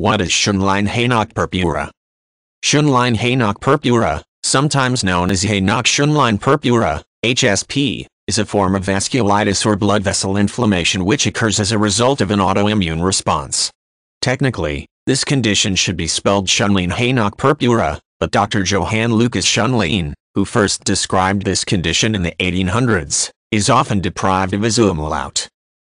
What is Shunline Hanok purpura? Shunline Hanok purpura, sometimes known as Hanok Shunline purpura, HSP, is a form of vasculitis or blood vessel inflammation which occurs as a result of an autoimmune response. Technically, this condition should be spelled Shunline Hanok purpura, but Dr. Johann Lucas Shunline, who first described this condition in the 1800s, is often deprived of his umlaut.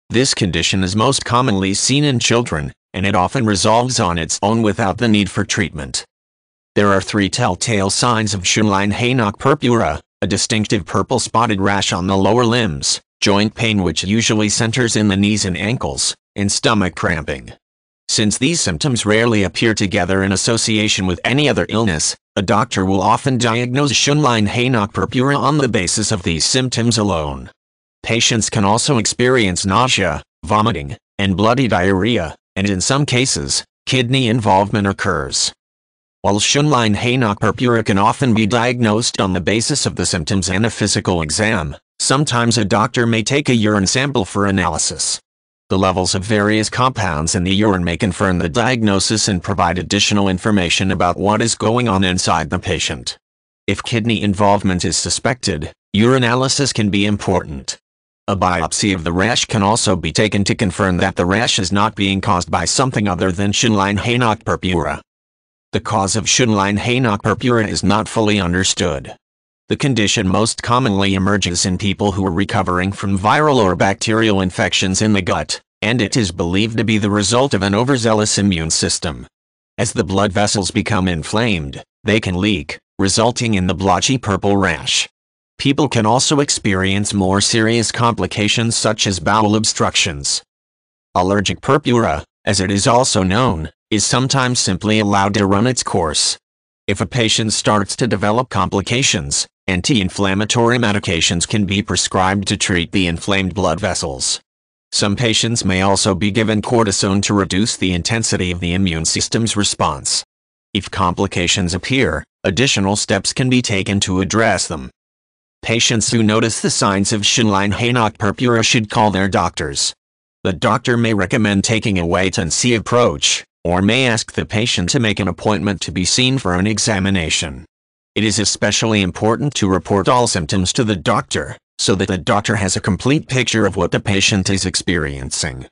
This condition is most commonly seen in children, and it often resolves on its own without the need for treatment. There are three telltale signs of Schönlein Haynock purpura, a distinctive purple spotted rash on the lower limbs, joint pain which usually centers in the knees and ankles, and stomach cramping. Since these symptoms rarely appear together in association with any other illness, a doctor will often diagnose Schönlein Haynock purpura on the basis of these symptoms alone. Patients can also experience nausea, vomiting, and bloody diarrhea, and in some cases, kidney involvement occurs. While Schönlein-Haynock can often be diagnosed on the basis of the symptoms and a physical exam, sometimes a doctor may take a urine sample for analysis. The levels of various compounds in the urine may confirm the diagnosis and provide additional information about what is going on inside the patient. If kidney involvement is suspected, urinalysis can be important. A biopsy of the rash can also be taken to confirm that the rash is not being caused by something other than Schönlein-Haynock purpura. The cause of Schönlein-Haynock purpura is not fully understood. The condition most commonly emerges in people who are recovering from viral or bacterial infections in the gut, and it is believed to be the result of an overzealous immune system. As the blood vessels become inflamed, they can leak, resulting in the blotchy purple rash people can also experience more serious complications such as bowel obstructions. Allergic purpura, as it is also known, is sometimes simply allowed to run its course. If a patient starts to develop complications, anti-inflammatory medications can be prescribed to treat the inflamed blood vessels. Some patients may also be given cortisone to reduce the intensity of the immune system's response. If complications appear, additional steps can be taken to address them. Patients who notice the signs of Schönlein-Haynock purpura should call their doctors. The doctor may recommend taking a wait-and-see approach, or may ask the patient to make an appointment to be seen for an examination. It is especially important to report all symptoms to the doctor, so that the doctor has a complete picture of what the patient is experiencing.